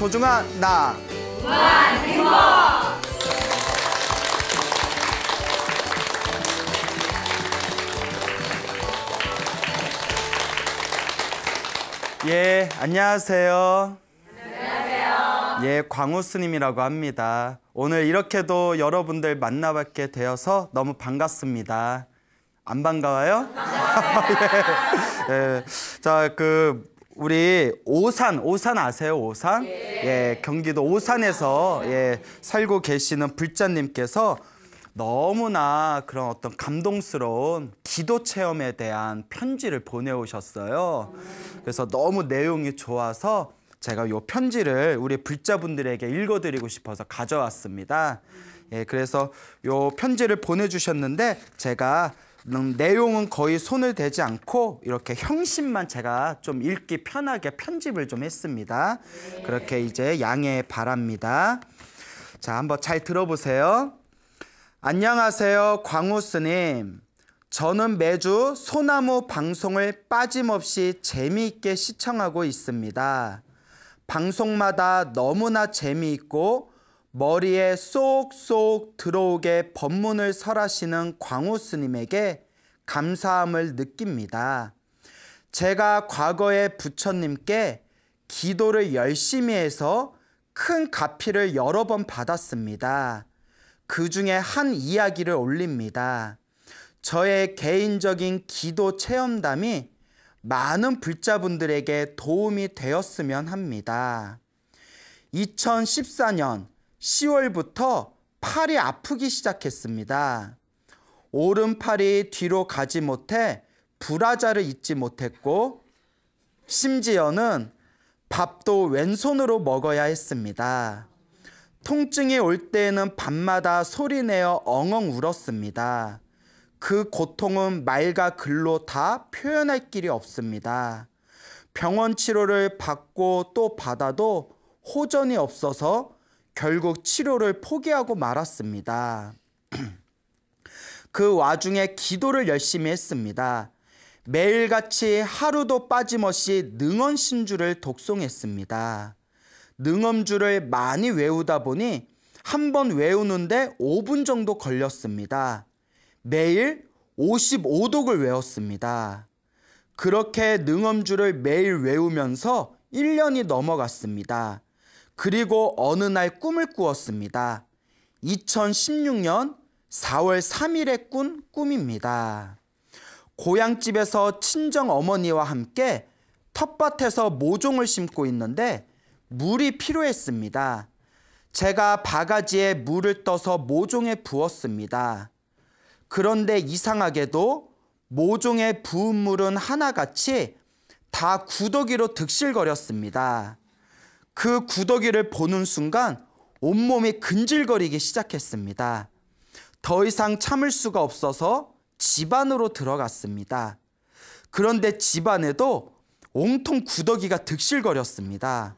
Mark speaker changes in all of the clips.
Speaker 1: 소중한 나. 무한행복. 예, 안녕하세요. 안녕하세요. 예, 광우 스님이라고 합니다. 오늘 이렇게도 여러분들 만나뵙게 되어서 너무 반갑습니다. 안 반가워요? 예. 예. 자, 그 우리 오산, 오산 아세요? 오산? 예, 예 경기도 오산에서 예, 살고 계시는 불자님께서 너무나 그런 어떤 감동스러운 기도 체험에 대한 편지를 보내오셨어요. 그래서 너무 내용이 좋아서 제가 이 편지를 우리 불자분들에게 읽어드리고 싶어서 가져왔습니다. 예, 그래서 이 편지를 보내주셨는데 제가 음, 내용은 거의 손을 대지 않고 이렇게 형식만 제가 좀 읽기 편하게 편집을 좀 했습니다. 그렇게 이제 양해 바랍니다. 자, 한번 잘 들어보세요. 안녕하세요, 광우스님. 저는 매주 소나무 방송을 빠짐없이 재미있게 시청하고 있습니다. 방송마다 너무나 재미있고 머리에 쏙쏙 들어오게 법문을 설하시는 광우 스님에게 감사함을 느낍니다. 제가 과거에 부처님께 기도를 열심히 해서 큰 가피를 여러 번 받았습니다. 그 중에 한 이야기를 올립니다. 저의 개인적인 기도 체험담이 많은 불자분들에게 도움이 되었으면 합니다. 2014년 10월부터 팔이 아프기 시작했습니다. 오른팔이 뒤로 가지 못해 브라자를 잊지 못했고 심지어는 밥도 왼손으로 먹어야 했습니다. 통증이 올 때에는 밤마다 소리내어 엉엉 울었습니다. 그 고통은 말과 글로 다 표현할 길이 없습니다. 병원 치료를 받고 또 받아도 호전이 없어서 결국 치료를 포기하고 말았습니다. 그 와중에 기도를 열심히 했습니다. 매일같이 하루도 빠짐없이 능언신주를 독송했습니다. 능엄주를 많이 외우다 보니 한 번 외우는데 5분 정도 걸렸습니다. 매일 55독을 외웠습니다. 그렇게 능엄주를 매일 외우면서 1년이 넘어갔습니다. 그리고 어느 날 꿈을 꾸었습니다. 2016년 4월 3일에 꾼 꿈입니다. 고향집에서 친정 어머니와 함께 텃밭에서 모종을 심고 있는데 물이 필요했습니다. 제가 바가지에 물을 떠서 모종에 부었습니다. 그런데 이상하게도 모종에 부은 물은 하나같이 다 구더기로 득실거렸습니다. 그 구더기를 보는 순간 온몸이 근질거리기 시작했습니다. 더 이상 참을 수가 없어서 집 안으로 들어갔습니다. 그런데 집 안에도 온통 구더기가 득실거렸습니다.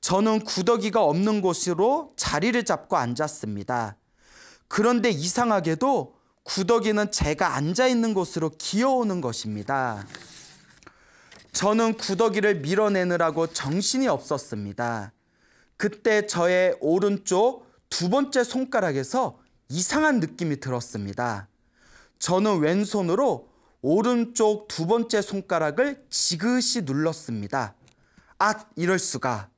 Speaker 1: 저는 구더기가 없는 곳으로 자리를 잡고 앉았습니다. 그런데 이상하게도 구더기는 제가 앉아 있는 곳으로 기어오는 것입니다. 저는 구더기를 밀어내느라고 정신이 없었습니다. 그때 저의 오른쪽 두 번째 손가락에서 이상한 느낌이 들었습니다. 저는 왼손으로 오른쪽 두 번째 손가락을 지그시 눌렀습니다. 아, 이럴 수가.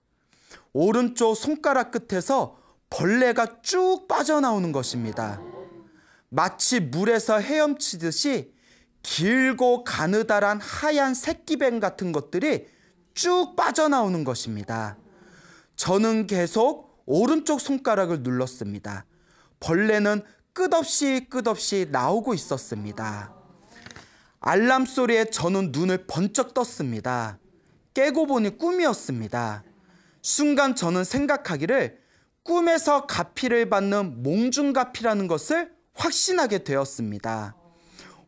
Speaker 1: 오른쪽 손가락 끝에서 벌레가 쭉 빠져나오는 것입니다. 마치 물에서 헤엄치듯이 길고 가느다란 하얀 새끼뱀 같은 것들이 쭉 빠져나오는 것입니다. 저는 계속 오른쪽 손가락을 눌렀습니다. 벌레는 끝없이 끝없이 나오고 있었습니다. 알람 소리에 저는 눈을 번쩍 떴습니다. 깨고 보니 꿈이었습니다. 순간 저는 생각하기를 꿈에서 가피를 받는 몽중가피라는 것을 확신하게 되었습니다.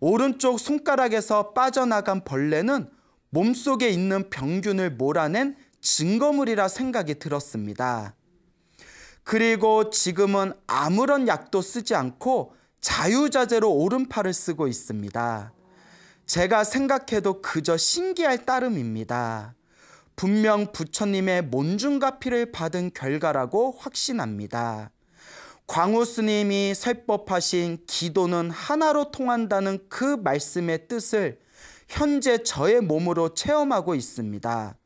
Speaker 1: 오른쪽 손가락에서 빠져나간 벌레는 몸속에 있는 병균을 몰아낸 증거물이라 생각이 들었습니다. 그리고 지금은 아무런 약도 쓰지 않고 자유자재로 오른팔을 쓰고 있습니다. 제가 생각해도 그저 신기할 따름입니다. 분명 부처님의 몬중가피를 받은 결과라고 확신합니다. 광우 스님이 설법하신 기도는 하나로 통한다는 그 말씀의 뜻을 현재 저의 몸으로 체험하고 있습니다.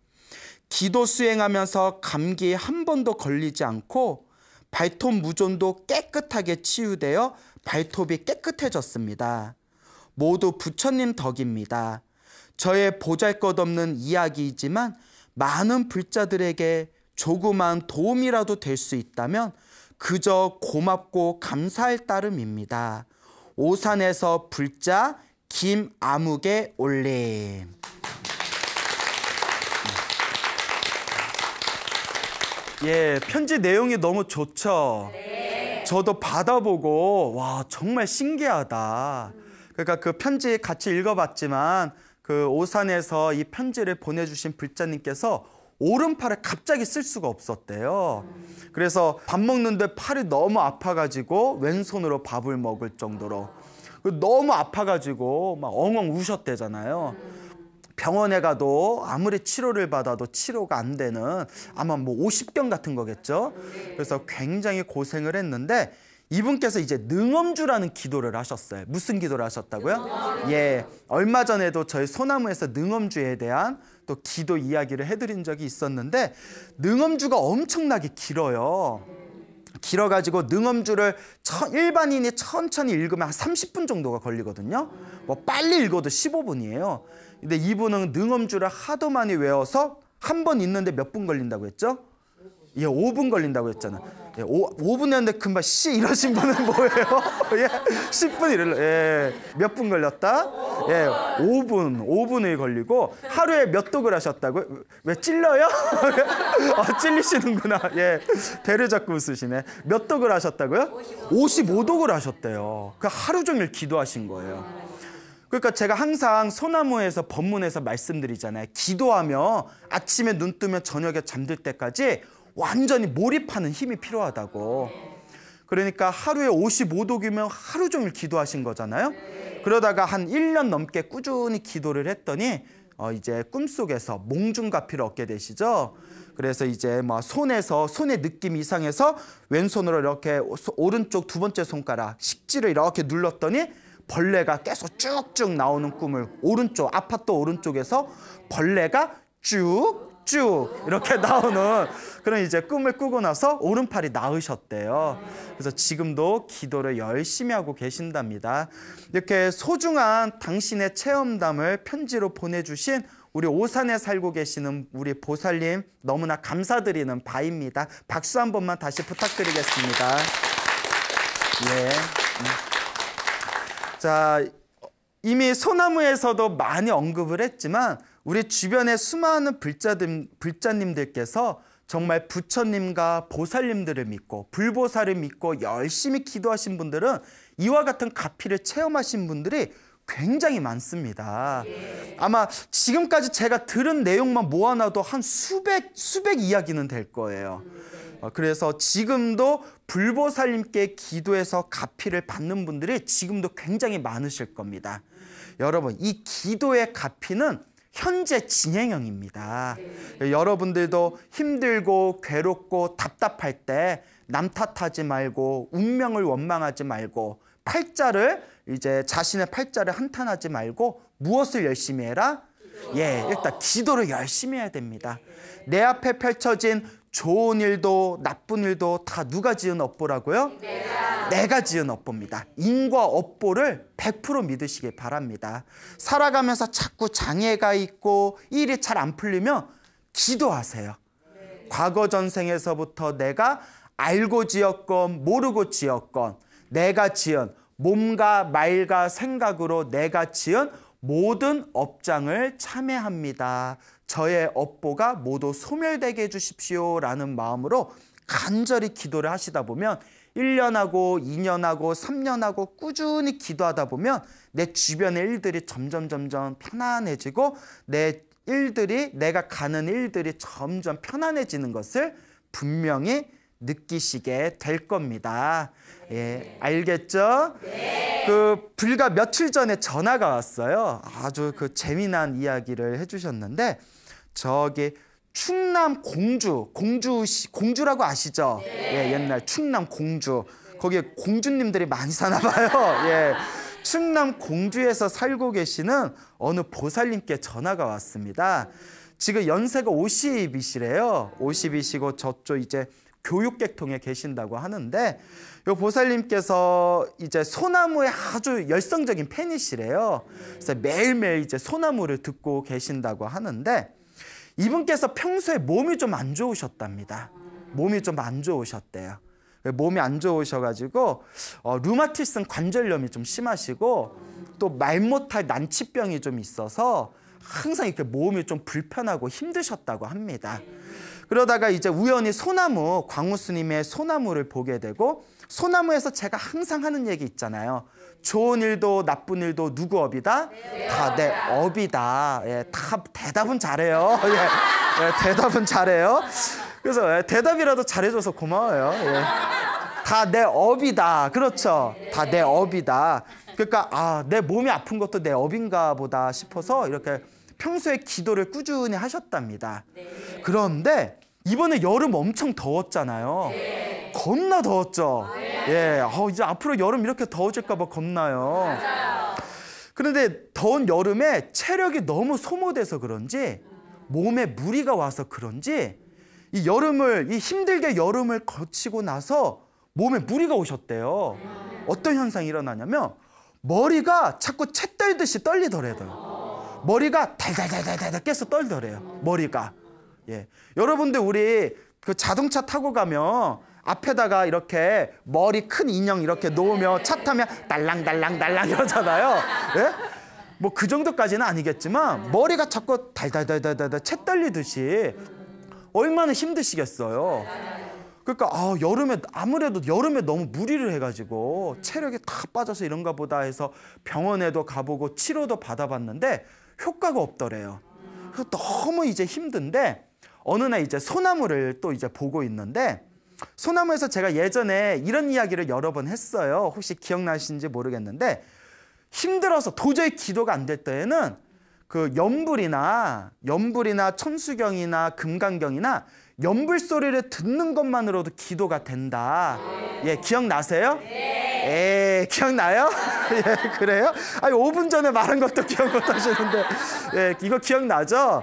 Speaker 1: 기도 수행하면서 감기한 번도 걸리지 않고 발톱 무존도 깨끗하게 치유되어 발톱이 깨끗해졌습니다. 모두 부처님 덕입니다. 저의 보잘것없는 이야기이지만 많은 불자들에게 조그만 도움이라도 될 수 있다면 그저 고맙고 감사할 따름입니다. 오산에서 불자 김아무개 올림. 예, 편지 내용이 너무 좋죠. 저도 받아보고 와 정말 신기하다. 그러니까 그 편지 같이 읽어봤지만 그 오산에서 이 편지를 보내주신 불자님께서 오른팔을 갑자기 쓸 수가 없었대요. 그래서 밥 먹는데 팔이 너무 아파가지고 왼손으로 밥을 먹을 정도로 너무 아파가지고 막 엉엉 우셨대잖아요. 병원에 가도 아무리 치료를 받아도 치료가 안 되는 아마 뭐 오십견 같은 거겠죠. 그래서 굉장히 고생을 했는데 이분께서 이제 능엄주라는 기도를 하셨어요. 무슨 기도를 하셨다고요? 예. 얼마 전에도 저희 소나무에서 능엄주에 대한 또 기도 이야기를 해드린 적이 있었는데 능엄주가 엄청나게 길어요. 길어가지고 능엄주를 일반인이 천천히 읽으면 한 30분 정도가 걸리거든요. 뭐 빨리 읽어도 15분이에요. 근데 이분은 능엄주를 하도 많이 외워서 한 번 읽는데 몇 분 걸린다고 했죠? 예, 5분 걸린다고 했잖아. 예, 5, 5분이었는데 금방 씨 이러신 분은 뭐예요? 예, 10분 이래. 예, 몇분 걸렸다? 예, 5분, 5분이 걸리고 하루에 몇 독을 하셨다고요? 왜 찔러요? 아, 찔리시는구나. 예, 배를 잡고 웃으시네. 몇 독을 하셨다고요? 55독을 하셨대요. 그 하루 종일 기도하신 거예요. 그러니까 제가 항상 소나무에서 법문에서 말씀드리잖아요. 기도하며 아침에 눈 뜨면 저녁에 잠들 때까지 완전히 몰입하는 힘이 필요하다고. 그러니까 하루에 55독이면 하루 종일 기도하신 거잖아요. 그러다가 한 1년 넘게 꾸준히 기도를 했더니 어 이제 꿈속에서 몽중가피를 얻게 되시죠. 그래서 이제 뭐 손에서 손의 느낌 이상해서 왼손으로 이렇게 오른쪽 두 번째 손가락 식지를 이렇게 눌렀더니 벌레가 계속 쭉쭉 나오는 꿈을 오른쪽 아파트 오른쪽에서 벌레가 쭉쭉 이렇게 나오는 그런 이제 꿈을 꾸고 나서 오른팔이 나으셨대요. 그래서 지금도 기도를 열심히 하고 계신답니다. 이렇게 소중한 당신의 체험담을 편지로 보내주신 우리 오산에 살고 계시는 우리 보살님 너무나 감사드리는 바입니다. 박수 한 번만 다시 부탁드리겠습니다. 예. 음. 자, 이미 소나무에서도 많이 언급을 했지만 우리 주변의 수많은 불자들, 불자님들께서 정말 부처님과 보살님들을 믿고 불보살을 믿고 열심히 기도하신 분들은 이와 같은 가피를 체험하신 분들이 굉장히 많습니다. 아마 지금까지 제가 들은 내용만 모아놔도 한 수백, 수백 이야기는 될 거예요. 어, 그래서 지금도 불보살님께 기도해서 가피를 받는 분들이 지금도 굉장히 많으실 겁니다. 여러분, 이 기도의 가피는 현재 진행형입니다. 네. 여러분들도 힘들고 괴롭고 답답할 때 남탓하지 말고 운명을 원망하지 말고 팔자를 이제 자신의 팔자를 한탄하지 말고 무엇을 열심히 해라? 예, 일단 기도를 열심히 해야 됩니다. 내 앞에 펼쳐진 좋은 일도 나쁜 일도 다 누가 지은 업보라고요? 내가, 내가 지은 업보입니다. 인과 업보를 100% 믿으시길 바랍니다. 살아가면서 자꾸 장애가 있고 일이 잘 안 풀리면 기도하세요. 과거 전생에서부터 내가 알고 지었건 모르고 지었건 내가 지은 몸과 말과 생각으로 내가 지은 모든 업장을 참회합니다. 저의 업보가 모두 소멸되게 해주십시오. 라는 마음으로 간절히 기도를 하시다 보면 1년하고 2년하고 3년하고 꾸준히 기도하다 보면 내 주변의 일들이 점점 점점 편안해지고 내 일들이 내가 가는 일들이 점점 편안해지는 것을 분명히 느끼시게 될 겁니다. 예, 알겠죠? 그 불과 며칠 전에 전화가 왔어요. 아주 그 재미난 이야기를 해주셨는데 저기 충남 공주, 공주 공주라고 아시죠? 예, 옛날 충남 공주. 거기에 공주님들이 많이 사나 봐요. 예. 충남 공주에서 살고 계시는 어느 보살님께 전화가 왔습니다. 지금 연세가 오십이시래요 오십이시고 저쪽 이제 교육계통에 계신다고 하는데 요 보살님께서 이제 소나무의 아주 열성적인 팬이시래요. 그래서 매일매일 이제 소나무를 듣고 계신다고 하는데 이분께서 평소에 몸이 좀 안 좋으셨답니다. 몸이 좀 안 좋으셨대요. 몸이 안 좋으셔가지고 어, 루마티슨 관절염이 좀 심하시고 또 말 못할 난치병이 좀 있어서 항상 이렇게 몸이 좀 불편하고 힘드셨다고 합니다. 그러다가 이제 우연히 소나무, 광우 스님의 소나무를 보게 되고 소나무에서 제가 항상 하는 얘기 있잖아요. 좋은 일도 나쁜 일도 누구 업이다? 다 내 업이다. 예, 다 대답은 잘해요. 예, 예, 대답은 잘해요. 그래서 예, 대답이라도 잘해줘서 고마워요. 예. 다 내 업이다. 그렇죠. 다 내 업이다. 그러니까 아, 내 몸이 아픈 것도 내 업인가 보다 싶어서 이렇게 평소에 기도를 꾸준히 하셨답니다. 네. 그런데 이번에 여름 엄청 더웠잖아요. 네. 겁나 더웠죠. 네. 예, 어, 이제 앞으로 여름 이렇게 더워질까 봐 겁나요. 맞아요. 그런데 더운 여름에 체력이 너무 소모돼서 그런지 몸에 무리가 와서 그런지 이 여름을 이 힘들게 여름을 거치고 나서 몸에 무리가 오셨대요. 어떤 현상이 일어나냐면 머리가 자꾸 채 떨듯이 떨리더래요. 머리가 달달달달달 깨서 떨더래요. 머리가. 예. 여러분들 우리 그 자동차 타고 가면 앞에다가 이렇게 머리 큰 인형 이렇게 놓으면 차 타면 달랑달랑달랑 이러잖아요. 예? 뭐그 정도까지는 아니겠지만 머리가 자꾸 달달달달달달 채 떨리듯이 얼마나 힘드시겠어요. 그러니까 아, 여름에 아무래도 여름에 너무 무리를 해가지고 체력이 다 빠져서 이런가 보다 해서 병원에도 가보고 치료도 받아봤는데 효과가 없더래요. 그래서 너무 이제 힘든데 어느 날 이제 소나무를 또 이제 보고 있는데 소나무에서 제가 예전에 이런 이야기를 여러 번 했어요. 혹시 기억나시는지 모르겠는데 힘들어서 도저히 기도가 안 될 때에는 그 연불이나 연불이나 천수경이나 금강경이나 연불 소리를 듣는 것만으로도 기도가 된다. 예, 기억나세요? 예, 기억나요? 예, 그래요? 아니, 5분 전에 말한 것도 기억 못 하시는데. 예, 이거 기억나죠?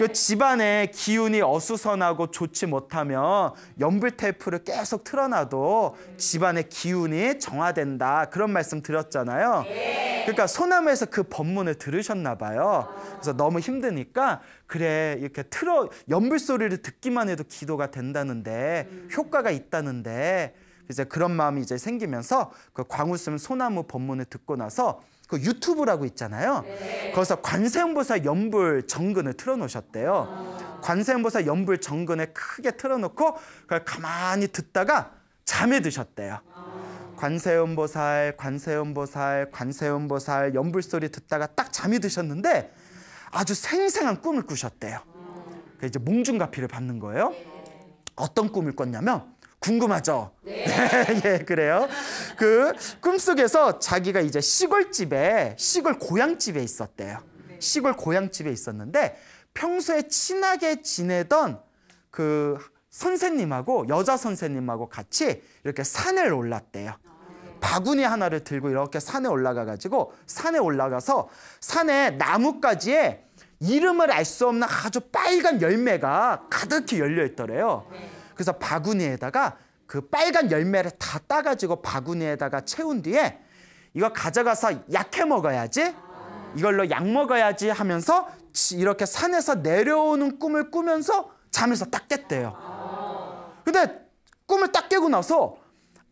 Speaker 1: 그 집안의 기운이 어수선하고 좋지 못하면 연불 테이프를 계속 틀어놔도 집안의 기운이 정화된다 그런 말씀 드렸잖아요. 그러니까 소나무에서 그 법문을 들으셨나 봐요. 그래서 너무 힘드니까 그래 이렇게 틀어 연불 소리를 듣기만 해도 기도가 된다는데 효과가 있다는데 이제 그런 마음이 이제 생기면서 그 광우슴 소나무 법문을 듣고 나서 그 유튜브라고 있잖아요. 네. 거기서 관세음보살 연불 정근을 틀어놓으셨대요. 아. 관세음보살 연불 정근에 크게 틀어놓고 그걸 가만히 듣다가 잠에 드셨대요. 아. 관세음보살, 관세음보살, 관세음보살 연불 소리 듣다가 딱 잠이 드셨는데 아주 생생한 꿈을 꾸셨대요. 아. 이제 몽중가피를 받는 거예요. 어떤 꿈을 꿨냐면 궁금하죠? 네. 예, 그래요. 그 꿈속에서 자기가 이제 시골집에, 시골 고향집에 있었대요. 시골 고향집에 있었는데 평소에 친하게 지내던 그 선생님하고 여자 선생님하고 같이 이렇게 산을 올랐대요. 바구니 하나를 들고 이렇게 산에 올라가 가지고 산에 올라가서 산에 나뭇가지에 이름을 알 수 없는 아주 빨간 열매가 가득히 열려 있더래요. 그래서 바구니에다가 그 빨간 열매를 다 따가지고 바구니에다가 채운 뒤에 이거 가져가서 약해 먹어야지 이걸로 약 먹어야지 하면서 이렇게 산에서 내려오는 꿈을 꾸면서 잠에서 딱 깼대요. 근데 꿈을 딱 깨고 나서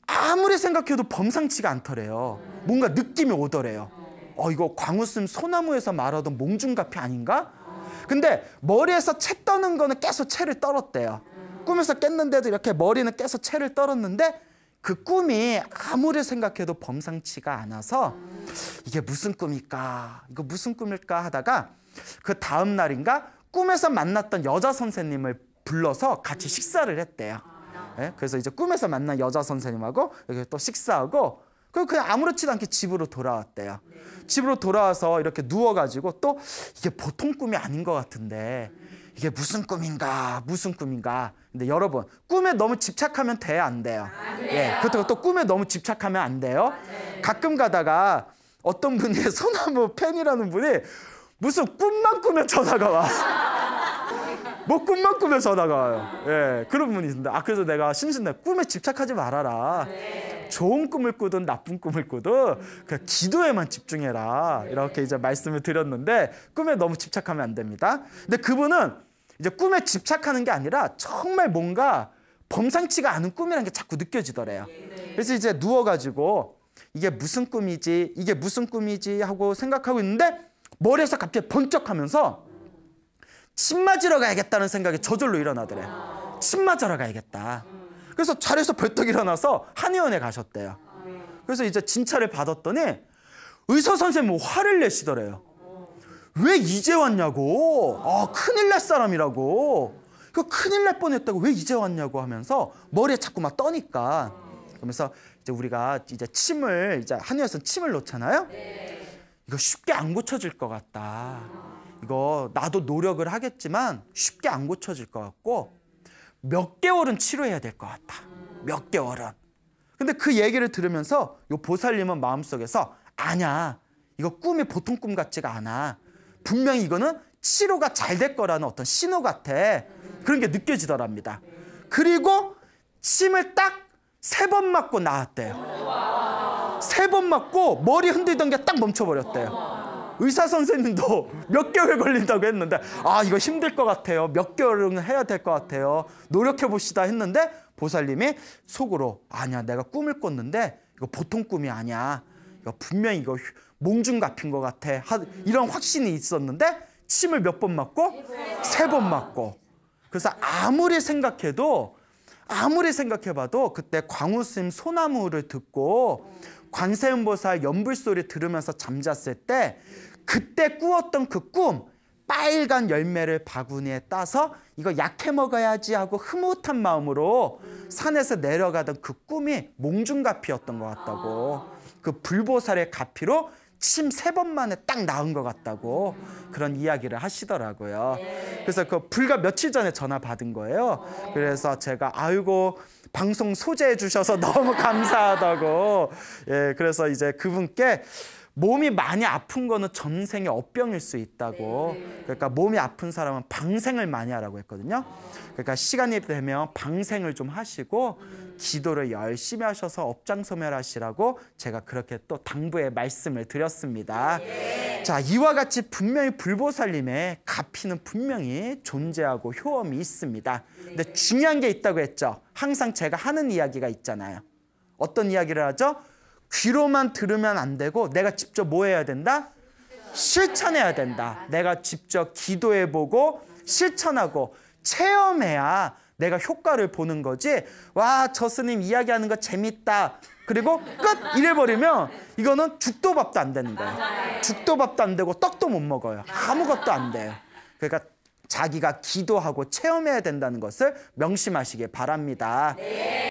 Speaker 1: 아무리 생각해도 범상치가 않더래요. 뭔가 느낌이 오더래요. 어 이거 광우슴 소나무에서 말하던 몽중가피 아닌가? 근데 머리에서 채 떠는 거는 계속 채를 떨었대요. 꿈에서 깼는데도 이렇게 머리는 깨서 채를 떨었는데 그 꿈이 아무리 생각해도 범상치가 않아서 이게 무슨 꿈일까? 이거 무슨 꿈일까? 하다가 그 다음 날인가 꿈에서 만났던 여자 선생님을 불러서 같이 식사를 했대요. 네? 그래서 이제 꿈에서 만난 여자 선생님하고 여기 또 식사하고 그리고 그냥 아무렇지도 않게 집으로 돌아왔대요. 집으로 돌아와서 이렇게 누워가지고 또 이게 보통 꿈이 아닌 것 같은데 이게 무슨 꿈인가 무슨 꿈인가 근데 여러분 꿈에 너무 집착하면 돼 안 돼요? 안 아, 예, 그렇다고 또 꿈에 너무 집착하면 안 돼요? 안 아, 네. 가끔 가다가 어떤 분이 소나무 팬이라는 분이 무슨 꿈만 꾸면 전화가 와. 뭐 꿈만 꾸면 전화가 와요. 예, 그런 분이 있는데 아 그래서 내가 심신내 꿈에 집착하지 말아라. 네. 좋은 꿈을 꾸든 나쁜 꿈을 꾸든 그 기도에만 집중해라. 이렇게 이제 말씀을 드렸는데 꿈에 너무 집착하면 안 됩니다. 근데 그분은 이제 꿈에 집착하는 게 아니라 정말 뭔가 범상치가 않은 꿈이라는 게 자꾸 느껴지더래요. 그래서 이제 누워가지고 이게 무슨 꿈이지 이게 무슨 꿈이지 하고 생각하고 있는데 머리에서 갑자기 번쩍하면서 침 맞으러 가야겠다는 생각이 저절로 일어나더래요. 침 맞으러 가야겠다. 그래서 자리에서 벌떡 일어나서 한의원에 가셨대요. 그래서 이제 진찰을 받았더니 의사 선생님 화를 내시더래요. 왜 이제 왔냐고. 아, 큰일 날 사람이라고. 그 큰일 날 뻔했다고 왜 이제 왔냐고 하면서 머리에 자꾸 막 떠니까. 그러면서 이제 우리가 이제 침을 이제 한의에서 침을 놓잖아요. 이거 쉽게 안 고쳐질 것 같다. 이거 나도 노력을 하겠지만 쉽게 안 고쳐질 것 같고 몇 개월은 치료해야 될 것 같다. 몇 개월은. 근데 그 얘기를 들으면서 요 보살님은 마음속에서 아냐 이거 꿈이 보통 꿈 같지가 않아. 분명히 이거는 치료가 잘 될 거라는 어떤 신호 같아. 그런 게 느껴지더랍니다. 그리고 침을 딱 세 번 맞고 나왔대요. 세 번 맞고 머리 흔들던 게 딱 멈춰버렸대요. 의사 선생님도 몇 개월 걸린다고 했는데 아 이거 힘들 것 같아요. 몇 개월은 해야 될 것 같아요. 노력해 봅시다 했는데 보살님이 속으로 아니야 내가 꿈을 꿨는데 이거 보통 꿈이 아니야. 이거 분명히 이거 몽중갚인것 같아. 이런 확신이 있었는데 침을 몇 번 맞고? 세 번 맞고. 그래서 아무리 생각해도 아무리 생각해봐도 그때 광우스님 소나무를 듣고 관세음보살 연불소리 들으면서 잠잤을 때 그때 꾸었던 그 꿈 빨간 열매를 바구니에 따서 이거 약해 먹어야지 하고 흐뭇한 마음으로 산에서 내려가던 그 꿈이 몽중가피였던 것 같다고 그 불보살의 가피로 침세번 만에 딱 나은 것 같다고 그런 이야기를 하시더라고요. 그래서 그 불과 며칠 전에 전화 받은 거예요. 그래서 제가 아이고 방송 소재해 주셔서 너무 감사하다고 예 그래서 이제 그분께 몸이 많이 아픈 거는 전생의 업병일 수 있다고 그러니까 몸이 아픈 사람은 방생을 많이 하라고 했거든요 그러니까 시간이 되면 방생을 좀 하시고 기도를 열심히 하셔서 업장소멸하시라고 제가 그렇게 또 당부의 말씀을 드렸습니다. 자, 이와 같이 분명히 불보살님의 가피는 분명히 존재하고 효험이 있습니다. 근데 중요한 게 있다고 했죠. 항상 제가 하는 이야기가 있잖아요. 어떤 이야기를 하죠? 귀로만 들으면 안 되고 내가 직접 뭐 해야 된다? 실천해야 된다. 내가 직접 기도해보고 실천하고 체험해야 내가 효과를 보는 거지 와 저 스님 이야기하는 거 재밌다 그리고 끝 이래버리면 이거는 죽도 밥도 안 되는 거예요 죽도 밥도 안 되고 떡도 못 먹어요 아무것도 안 돼요 그러니까 자기가 기도하고 체험해야 된다는 것을 명심하시길 바랍니다. 네.